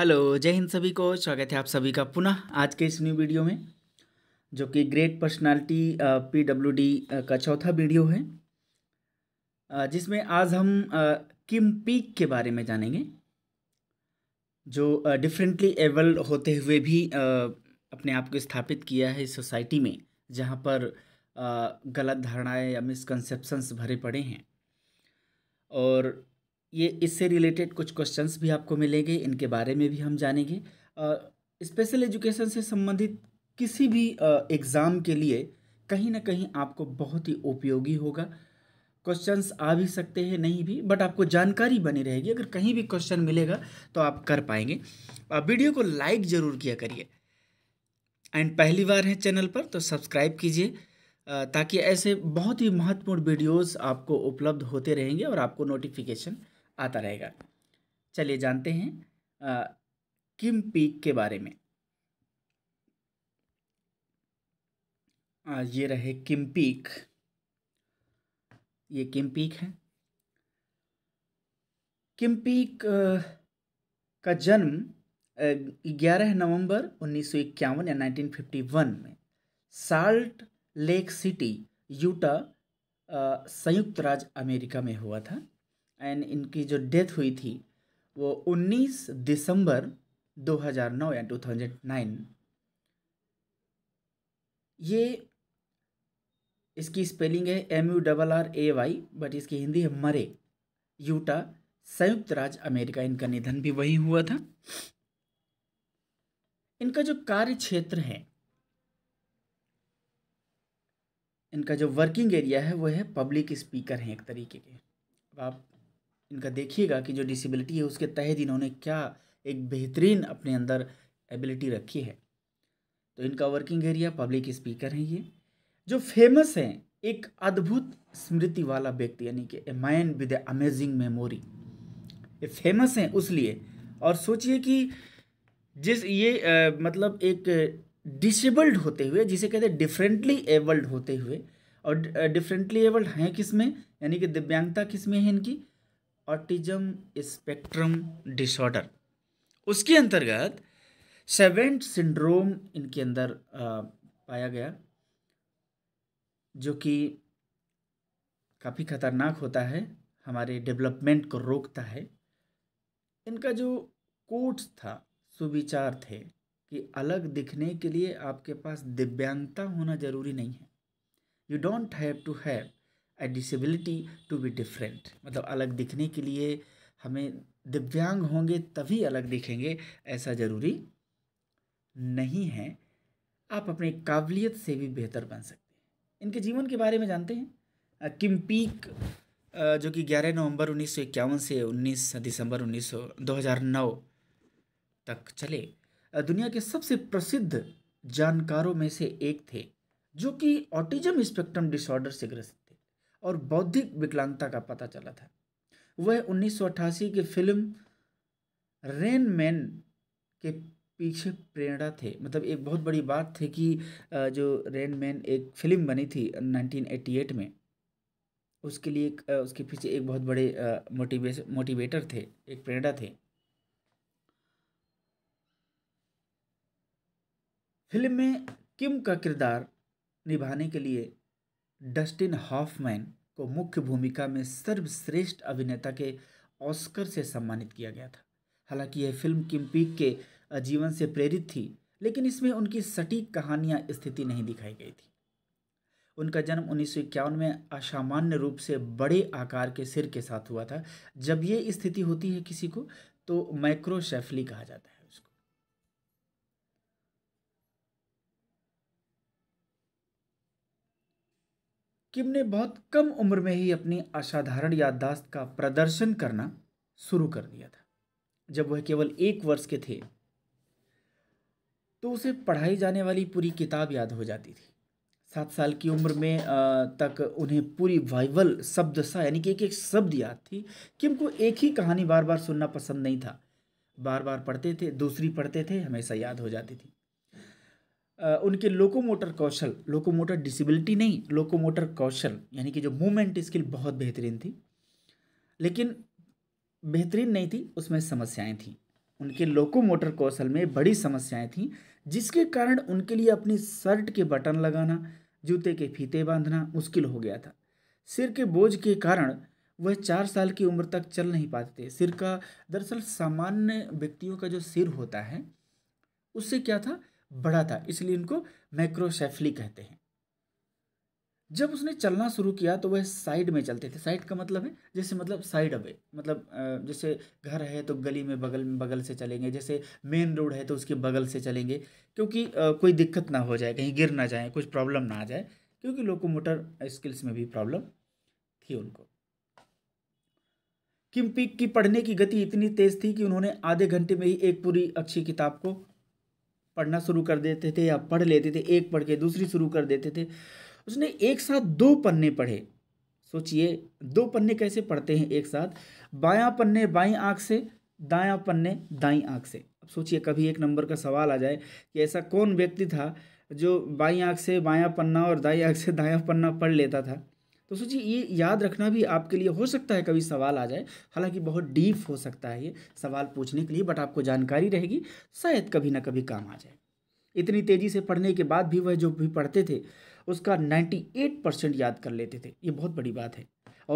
hello जय हिंद सभी को स्वागत है आप सभी का पुनः आज के इस न्यू वीडियो में जो कि great personality P W D का चौथा वीडियो है जिसमें आज हम किम पीक के बारे में जानेंगे जो डिफरेंटली एबल होते हुए भी अपने आप को स्थापित किया है सोसाइटी में जहाँ पर गलत धारणाएं या मिसकंसेप्शंस भरे पड़े हैं और ये इससे रिलेटेड कुछ क्वेश्चंस भी आपको मिलेंगे इनके बारे में भी हम जानेंगे स्पेशल एजुकेशन से संबंधित किसी भी एग्ज़ाम के लिए कहीं ना कहीं आपको बहुत ही उपयोगी होगा क्वेश्चंस आ भी सकते हैं नहीं भी बट आपको जानकारी बनी रहेगी अगर कहीं भी क्वेश्चन मिलेगा तो आप कर पाएंगे आप वीडियो को लाइक ज़रूर किया करिए एंड पहली बार है चैनल पर तो सब्सक्राइब कीजिए ताकि ऐसे बहुत ही महत्वपूर्ण वीडियोस आपको उपलब्ध होते रहेंगे और आपको नोटिफिकेशन आता रहेगा चलिए जानते हैं आ, किम पीक के बारे में आ, ये रहे किम पीक ये किम पीक है किम पीक आ, का जन्म ग्यारह नवंबर उन्नीस सौ इक्यावन या नाइनटीन फिफ्टी वन में साल्ट लेक सिटी यूटा संयुक्त राज्य अमेरिका में हुआ था एंड इनकी जो डेथ हुई थी वो 19 दिसंबर 2009 या 2009 ये इसकी स्पेलिंग है M U double R A Y but इसकी हिंदी है मरे यूटा संयुक्त राज्य अमेरिका इनका निधन भी वही हुआ था इनका जो कार्य क्षेत्र है इनका जो वर्किंग एरिया है वो है पब्लिक स्पीकर हैं एक तरीके के अब आप इनका देखिएगा कि जो डिसेबिलिटी है उसके तहत इन्होंने क्या एक बेहतरीन अपने अंदर एबिलिटी रखी है तो इनका वर्किंग एरिया पब्लिक स्पीकर हैं ये जो फेमस हैं एक अद्भुत स्मृति वाला व्यक्ति यानी कि a man with amazing memory ये फेमस हैं उस लिए और सोचिए कि जिस ये आ, मतलब एक डिसेबल्ड होते हुए जिसे कहते हैं डिफरेंटली एबल्ड होते हुए और डिफरेंटली एबल्ड हैं किस में यानी कि दिव्यांगता किस में है इनकी ऑटिज्म स्पेक्ट्रम डिसऑर्डर उसके अंतर्गत सेवेंट सिंड्रोम इनके अंदर पाया गया जो कि काफ़ी खतरनाक होता है हमारे डेवलपमेंट को रोकता है इनका जो कोट्स था सुविचार थे कि अलग दिखने के लिए आपके पास दिव्यांगता होना ज़रूरी नहीं है you don't have to have a disability to be different मतलब अलग दिखने के लिए हमें दिव्यांग होंगे तभी अलग दिखेंगे ऐसा ज़रूरी नहीं है आप अपने काबिलियत से भी बेहतर बन सकते हैं इनके जीवन के बारे में जानते हैं किम पीक जो कि 11 नवंबर उन्नीस से 19 दिसंबर उन्नीस तक चले दुनिया के सबसे प्रसिद्ध जानकारों में से एक थे जो कि ऑटिज्म स्पेक्ट्रम डिसऑर्डर से ग्रस्त और बौद्धिक विकलांगता का पता चला था वह उन्नीस की फिल्म रेन मैन के पीछे प्रेरणा थे मतलब एक बहुत बड़ी बात थी कि जो रेन मैन एक फिल्म बनी थी 1988 में उसके लिए एक, उसके पीछे एक बहुत बड़े मोटिवेश मोटिवेटर थे एक प्रेरणा थे फिल्म में किम का किरदार निभाने के लिए डस्टिन हॉफमैन को मुख्य भूमिका में सर्वश्रेष्ठ अभिनेता के ऑस्कर से सम्मानित किया गया था हालांकि यह फिल्म किम्पीक के जीवन से प्रेरित थी लेकिन इसमें उनकी सटीक कहानियाँ स्थिति नहीं दिखाई गई थी उनका जन्म उन्नीस में असामान्य रूप से बड़े आकार के सिर के साथ हुआ था जब ये स्थिति होती है किसी को तो माइक्रोशेफली कहा जाता है किम ने बहुत कम उम्र में ही अपनी असाधारण याददाश्त का प्रदर्शन करना शुरू कर दिया था जब वह केवल एक वर्ष के थे तो उसे पढ़ाई जाने वाली पूरी किताब याद हो जाती थी सात साल की उम्र में तक उन्हें पूरी बाइबल सा यानी कि एक एक शब्द याद थी किम को एक ही कहानी बार बार सुनना पसंद नहीं था बार बार पढ़ते थे दूसरी पढ़ते थे हमेशा याद हो जाती थी उनके लोकोमोटर कौशल लोकोमोटर डिसेबिलिटी नहीं लोकोमोटर कौशल यानी कि जो मूवमेंट स्किल बहुत बेहतरीन थी लेकिन बेहतरीन नहीं थी उसमें समस्याएं थी उनके लोकोमोटर कौशल में बड़ी समस्याएं थीं जिसके कारण उनके लिए अपनी शर्ट के बटन लगाना जूते के फीते बांधना मुश्किल हो गया था सिर के बोझ के कारण वह चार साल की उम्र तक चल नहीं पाते थे सिर का दरअसल सामान्य व्यक्तियों का जो सिर होता है उससे क्या था बड़ा था इसलिए इनको मैक्रोसेफली कहते हैं जब उसने चलना शुरू किया तो वह साइड में चलते थे साइड का मतलब है जैसे मतलब साइड अवे मतलब जैसे घर है तो गली में बगल में बगल से चलेंगे जैसे मेन रोड है तो उसके बगल से चलेंगे क्योंकि कोई दिक्कत ना हो जाए कहीं गिर ना जाए कुछ प्रॉब्लम ना आ जाए क्योंकि लोकोमोटर स्किल्स में भी प्रॉब्लम थी उनको किम पिक की पढ़ने की गति इतनी तेज थी कि उन्होंने आधे घंटे में ही एक पूरी अच्छी किताब को पढ़ना शुरू कर देते थे या पढ़ लेते थे एक पढ़ के दूसरी शुरू कर देते थे उसने एक साथ दो पन्ने पढ़े सोचिए दो पन्ने कैसे पढ़ते हैं एक साथ बायां पन्ने बाईं आँख से दायां पन्ने दाई आँख से अब सोचिए कभी एक नंबर का सवाल आ जाए कि ऐसा कौन व्यक्ति था जो बाई आँख से बायां पन्ना और दाई आँख से दायां पन्ना पढ़ लेता था तो सोचिए ये याद रखना भी आपके लिए हो सकता है कभी सवाल आ जाए हालांकि बहुत डीप हो सकता है ये सवाल पूछने के लिए बट आपको जानकारी रहेगी शायद कभी ना कभी काम आ जाए इतनी तेज़ी से पढ़ने के बाद भी वह जो भी पढ़ते थे उसका 98 परसेंट याद कर लेते थे ये बहुत बड़ी बात है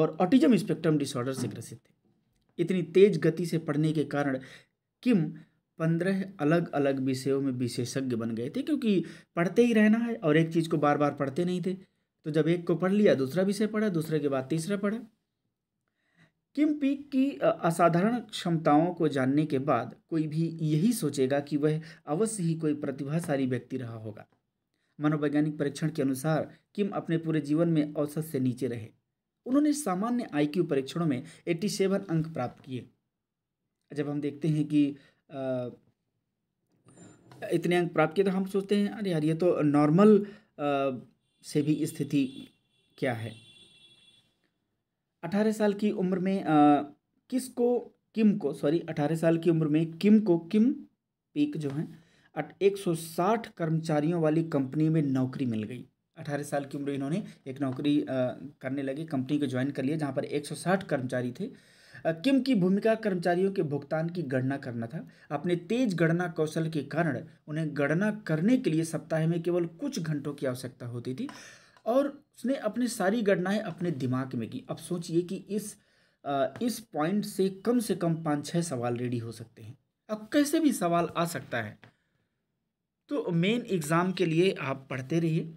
और ऑटिजम स्पेक्ट्रम डिसऑर्डर से ग्रसित थे इतनी तेज गति से पढ़ने के कारण किम पंद्रह अलग अलग विषयों में विशेषज्ञ बन गए थे क्योंकि पढ़ते ही रहना है और एक चीज़ को बार बार पढ़ते नहीं थे तो जब एक को पढ़ लिया दूसरा विषय पढ़ा दूसरे के बाद तीसरा पढ़ा किम पीक की असाधारण क्षमताओं को जानने के बाद कोई भी यही सोचेगा कि वह अवश्य ही कोई प्रतिभाशाली व्यक्ति रहा होगा मनोवैज्ञानिक परीक्षण के अनुसार किम अपने पूरे जीवन में औसत से नीचे रहे उन्होंने सामान्य आईक्यू परीक्षणों में सेवन अंक प्राप्त किए जब हम देखते हैं कि आ, इतने अंक प्राप्त किए तो हम सोचते हैं अरे यार ये तो नॉर्मल से भी स्थिति क्या है अठारह साल की उम्र में किस को किम को सॉरी अठारह साल की उम्र में किम को किम पीक जो है एक सौ साठ कर्मचारियों वाली कंपनी में नौकरी मिल गई अठारह साल की उम्र इन्होंने एक नौकरी आ, करने लगे कंपनी को ज्वाइन कर लिया जहाँ पर एक सौ साठ कर्मचारी थे किम की भूमिका कर्मचारियों के भुगतान की गणना करना था अपने तेज गणना कौशल के कारण उन्हें गणना करने के लिए सप्ताह में केवल कुछ घंटों की आवश्यकता होती थी और उसने अपनी सारी गणनाएं अपने दिमाग में की अब सोचिए कि इस इस पॉइंट से कम से कम पाँच छः सवाल रेडी हो सकते हैं अब कैसे भी सवाल आ सकता है तो मेन एग्ज़ाम के लिए आप पढ़ते रहिए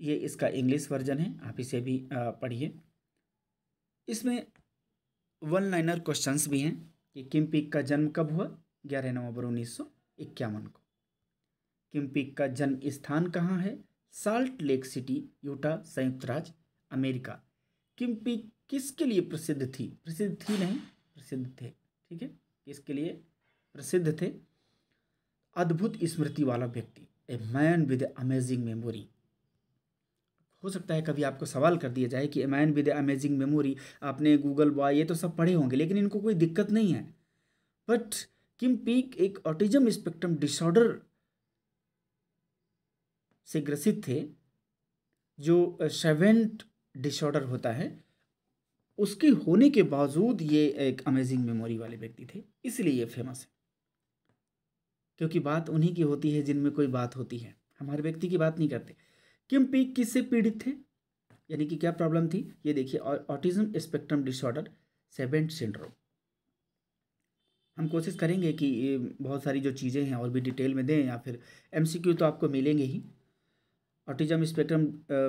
ये इसका इंग्लिश वर्जन है आप इसे भी पढ़िए इसमें वन लाइनर क्वेश्चंस भी हैं कि किम का जन्म कब हुआ ग्यारह नवंबर उन्नीस सौ इक्यावन को किम का जन्म स्थान कहाँ है साल्ट लेक सिटी यूटा संयुक्त राज्य अमेरिका किम किसके लिए प्रसिद्ध थी प्रसिद्ध थी नहीं प्रसिद्ध थे ठीक है किसके लिए प्रसिद्ध थे अद्भुत स्मृति वाला व्यक्ति a man with amazing memory हो सकता है कभी आपको सवाल कर दिया जाए कि मैन विद अमेजिंग मेमोरी आपने गूगल बॉय ये तो सब पढ़े होंगे लेकिन इनको कोई दिक्कत नहीं है बट किम पीक एक ऑटिज्म स्पेक्ट्रम डिसऑर्डर से ग्रसित थे जो शेवेंट डिसऑर्डर होता है उसके होने के बावजूद ये एक अमेजिंग मेमोरी वाले व्यक्ति थे इसलिए ये फेमस है क्योंकि बात उन्हीं की होती है जिनमें कोई बात होती है हमारे व्यक्ति की बात नहीं करते किम पीक किससे पीड़ित थे यानी कि क्या प्रॉब्लम थी ये देखिए autism spectrum disorder savant syndrome हम कोशिश करेंगे कि बहुत सारी जो चीज़ें हैं और भी डिटेल में दें या फिर एमसीक्यू तो आपको मिलेंगे ही ऑटिज्म स्पेक्ट्रम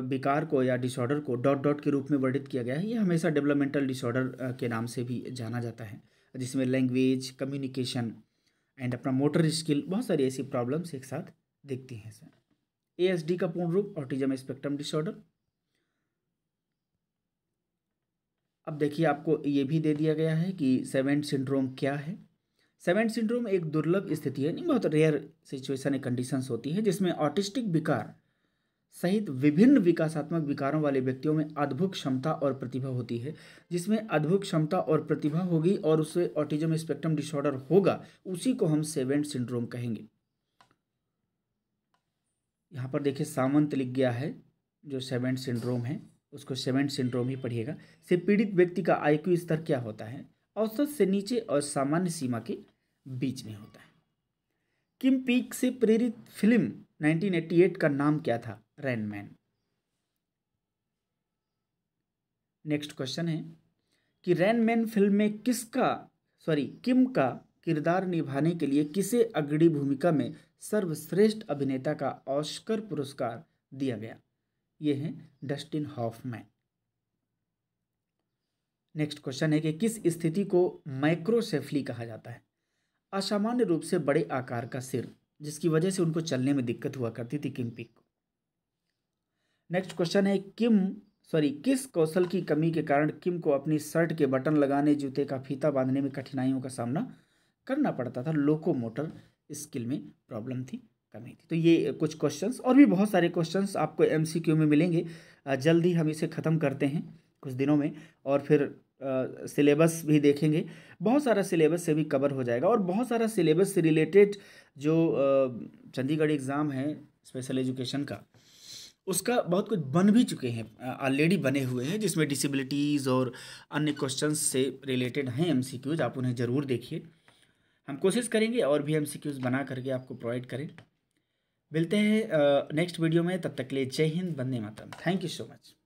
विकार को या डिसऑर्डर को डॉट डॉट के रूप में वर्णित किया गया है ये हमेशा डेवलपमेंटल डिसऑर्डर के नाम से भी जाना जाता है जिसमें लैंग्वेज कम्युनिकेशन एंड अपना मोटर स्किल बहुत सारी ऐसी प्रॉब्लम्स एक साथ दिखती हैं सर एएसडी का पूर्ण रूप ऑटिज्म स्पेक्ट्रम डिसऑर्डर अब देखिए आपको ये भी दे दिया गया है कि सेवेंट सिंड्रोम क्या है सेवेंट सिंड्रोम एक दुर्लभ स्थिति है नहीं बहुत रेयर सिचुएशन या कंडीशंस होती है जिसमें ऑटिस्टिक विकार सहित विभिन्न विकासात्मक विकारों वाले व्यक्तियों में अद्भुत क्षमता और प्रतिभा होती है जिसमें अद्भुत क्षमता और प्रतिभा होगी और उसे ऑटिज्म स्पेक्ट्रम डिसऑर्डर होगा उसी को हम सेवेंट सिंड्रोम कहेंगे यहाँ पर देखिए सामंत लिख गया है जो सेवेंट सिंड्रोम है उसको सेवेंट सिंड्रोम ही पढ़िएगा से पीड़ित व्यक्ति का आईक्यू स्तर क्या होता है औसत से नीचे और सामान्य सीमा के बीच में होता है किम पीक से प्रेरित फिल्म 1988 का नाम क्या था रैनमैन नेक्स्ट क्वेश्चन है कि रैन मैन फिल्म में किसका सॉरी किम का किरदार निभाने के लिए किसे अग्रणी भूमिका में सर्वश्रेष्ठ अभिनेता का ऑस्कर पुरस्कार दिया गया ये है डस्टिन हॉफमैन नेक्स्ट क्वेश्चन है कि किस स्थिति को माइक्रोसेफली कहा जाता है असामान्य रूप से बड़े आकार का सिर जिसकी वजह से उनको चलने में दिक्कत हुआ करती थी पिक को नेक्स्ट क्वेश्चन है किम सॉरी किस कौशल की कमी के कारण किम को अपनी शर्ट के बटन लगाने जूते का फीता बांधने में कठिनाइयों का सामना करना पड़ता था लोकोमोटर स्किल में प्रॉब्लम थी कमी थी तो ये कुछ क्वेश्चंस और भी बहुत सारे क्वेश्चंस आपको एमसीक्यू में मिलेंगे जल्द ही हम इसे ख़त्म करते हैं कुछ दिनों में और फिर सिलेबस भी देखेंगे बहुत सारा सिलेबस से भी कवर हो जाएगा और बहुत सारा सिलेबस से रिलेटेड जो चंडीगढ़ एग्ज़ाम है स्पेशल एजुकेशन का उसका बहुत कुछ बन भी चुके हैं ऑलरेडी बने हुए हैं जिसमें डिसेबिलिटीज़ और अन्य क्वेश्चंस से रिलेटेड हैं एमसीक्यूज आप उन्हें ज़रूर देखिए हम कोशिश करेंगे और भी एम बना करके आपको प्रोवाइड करें मिलते हैं नेक्स्ट वीडियो में तब तक के लिए जय हिंद बंदे मातरम थैंक यू सो मच